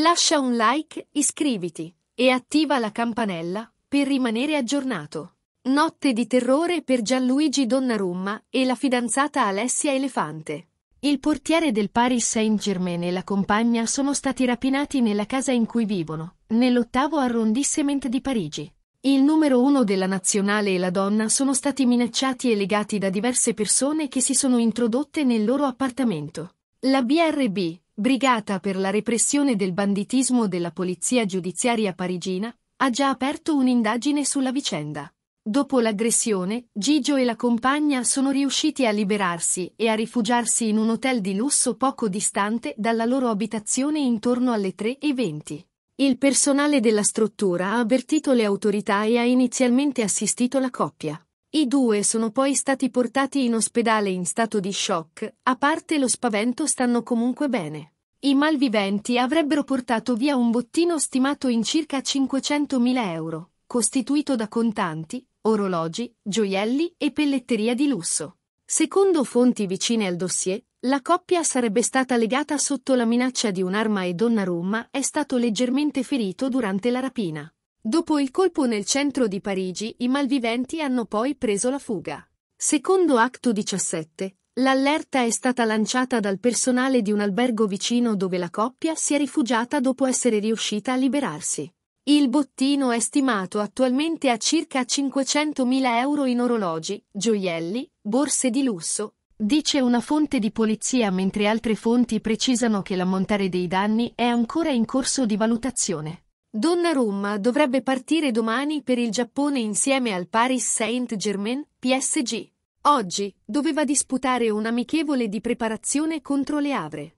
Lascia un like, iscriviti e attiva la campanella per rimanere aggiornato. Notte di terrore per Gianluigi Donnarumma e la fidanzata Alessia Elefante. Il portiere del Paris Saint-Germain e la compagna sono stati rapinati nella casa in cui vivono, nell'ottavo arrondissement di Parigi. Il numero uno della nazionale e la donna sono stati minacciati e legati da diverse persone che si sono introdotte nel loro appartamento. La BRB, Brigata per la repressione del banditismo della polizia giudiziaria parigina, ha già aperto un'indagine sulla vicenda. Dopo l'aggressione, Gigio e la compagna sono riusciti a liberarsi e a rifugiarsi in un hotel di lusso poco distante dalla loro abitazione intorno alle 3.20. Il personale della struttura ha avvertito le autorità e ha inizialmente assistito la coppia. I due sono poi stati portati in ospedale in stato di shock, a parte lo spavento stanno comunque bene. I malviventi avrebbero portato via un bottino stimato in circa 500.000 euro, costituito da contanti, orologi, gioielli e pelletteria di lusso. Secondo fonti vicine al dossier, la coppia sarebbe stata legata sotto la minaccia di un'arma e Donnarumma è stato leggermente ferito durante la rapina. Dopo il colpo nel centro di Parigi, i malviventi hanno poi preso la fuga. Secondo Acto 17, l'allerta è stata lanciata dal personale di un albergo vicino dove la coppia si è rifugiata dopo essere riuscita a liberarsi. Il bottino è stimato attualmente a circa 500.000 euro in orologi, gioielli, borse di lusso, dice una fonte di polizia mentre altre fonti precisano che l'ammontare dei danni è ancora in corso di valutazione. Donnarumma dovrebbe partire domani per il Giappone insieme al Paris Saint-Germain, PSG. Oggi doveva disputare un amichevole di preparazione contro le Avre.